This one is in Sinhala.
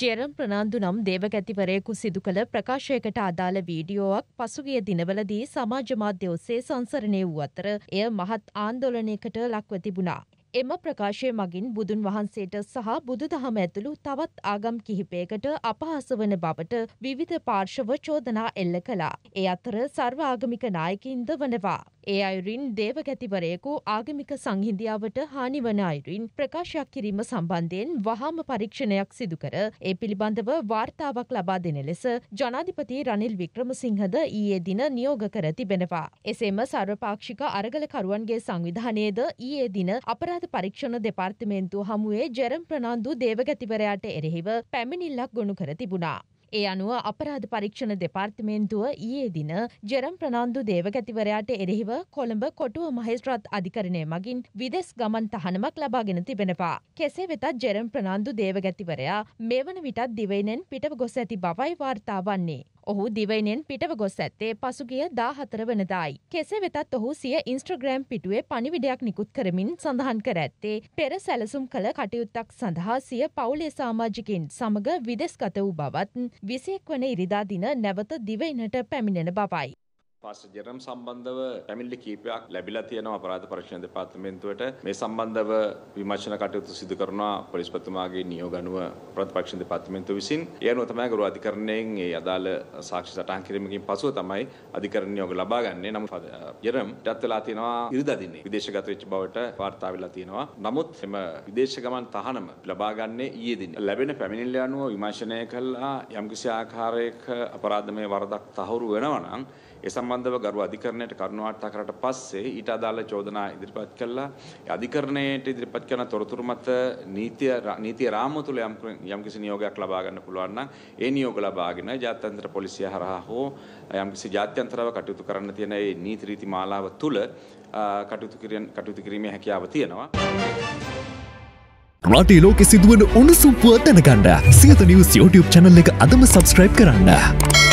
ජෙරම් ප්‍රනාන්දු නම් දේවගැතිවරයෙකු සිදු කළ ප්‍රකාශයකට අදාළ වීඩියෝවක් පසුගිය දිනවලදී සමාජ මාධ්‍ය ඔස්සේ සංසරණය වූ අතර එය මහත් ආන්දෝලනයකට ලක්ව තිබුණා. එම ප්‍රකාශය මගින් බුදුන් වහන්සේට සහ බුදුදහම ඇතුළු තවත් ආගම් කිහිපයකට අපහස වන බවට විවිධ පාර්ශව චෝදනා එල්ල කළා. ඒ අතර සර්වාගමික නායකින්ද වනවා. ඒ අයුරින් දේවගැතිවරයෙකු ආගමික සංහිඳියාවට හානිවන අයුරින් ප්‍රකාශයක් කිරීම සම්බන්ධයෙන් වහාම පරීක්ෂණයක් සිදුකර ඒ පිළිබඳව වාර්තාවක් ලබා දෙන ලෙස ජනාධිපති රනිල් වික්‍රමසිංහද ඊයේ දින නියෝග කර තිබෙනවා. එසේම සර්වපාක්ෂික අරගලකරුවන්ගේ සංවිධානයේද ඊයේ දින අපරාධ පරීක්ෂණ දෙපාර්තමේන්තුව හමුවේ ජෙරම් ප්‍රනාන්දු දේවගැතිවරයාට එරෙහිව පැමිණිල්ලක් ගොුණු කර තිබුණා. ඒ අනුව අපරාධ පරීක්ෂණ දෙපාර්තිමේන්තුව ඊයේ දින ජෙරම් ප්‍රනාන්දු දේවගැතිවරයාට එරෙහිව කොළඹ කොටුව මහෙස්ත්‍රත් අධිකරණය මගින් විදෙස් ගමන් තහනමක් ලබාගෙන තිබෙනවා. කෙසේ වෙතත් ජෙරම් ප්‍රනාන්දු දේවගැතිවරයා මේ වන විටත් දිවයිනෙන් පිට ගොස් ඇති බවයි වාර්තා වන්නේ. ඔහු දිවයිනෙන් පිටව ගොස් ඇත්තේ පසුගිය දාහතර වනදායි. කෙසේ වෙතත් ඔහු සිය ඉන්ස්ට්‍රග්‍රෑම් පිටුවේ පනිවිඩයක් නිකුත් කරමින් සඳහන් කර ඇත්තේ පෙර සැලසුම් කළ කටයුත්තක් සඳහා සිය පවුලේ සාමාජිකින් සමඟ විදෙස්ගත වූ බවත් විසෙක් වන ඉරිදා දින නැවත දිවයිනට පැමිණෙන බවයි. පස්සජරම් සම්බන්ධව පැමිල්ලි කීපයක් ලැබිලා තියෙනවා අපරාධ පරීක්ෂණ දෙපාර්තමේන්තුවට මේ සම්බන්ධව විමර්ශන කටයුතු සිදු කරනවා පොලිස්පතිතුමාගේ නියෝග අනුව අපරාධ පරීක්ෂණ දෙපාර්තමේන්තුව විසින් ඒ අනුව තමයි ගරු අධිකරණයෙන් ඒ අදාළ සාක්ෂි සටහන් කිරීමකින් පසුව තමයි අධිකරණ නියෝග ලබා ගන්නේ නමුත් ජරම් ඩත් වෙලා තියෙනවා ඉරිදා දිනේ විදේශගත වෙච්ච බවට වාර්තා වෙලා තියෙනවා නමුත් එම විදේශ ගමන් තහනම ලබා ගන්නේ ඊයේ දිනේ ලැබෙන පැමිණිල්ල අනුව විමර්ශනය කළා යම්කිසි ආකාරයක අපරාධමය වරදක් තහවුරු වෙනවා නම් ඒ සම්බන්ධ සම්බන්ධව ගරු අධිකරණයට කරුණු වාර්තා කරලා පස්සේ ඊට අදාළ චෝදනා ඉදිරිපත් කළා. අධිකරණයට ඉදිරිපත් කරන තොරතුරු මත නීතිය නීතිය රාමුව තුළ යම් යම්කිසි නියෝගයක් ලබා ගන්න පුළුවන් නම් ඒ නියෝග ලබාගෙන ජාත්‍යන්තර පොලිසිය හරහා හෝ යම්කිසි ජාත්‍යන්තරව කටයුතු කරන්න තියෙන ඒ නීති රීති මාලාව තුළ කටයුතු කිරීමේ හැකියාව තියෙනවා. රටේ ලෝකෙ සිදුවන උණුසුම්පුව දැනගන්න සියත නිවස් YouTube channel එක අදම subscribe කරන්න.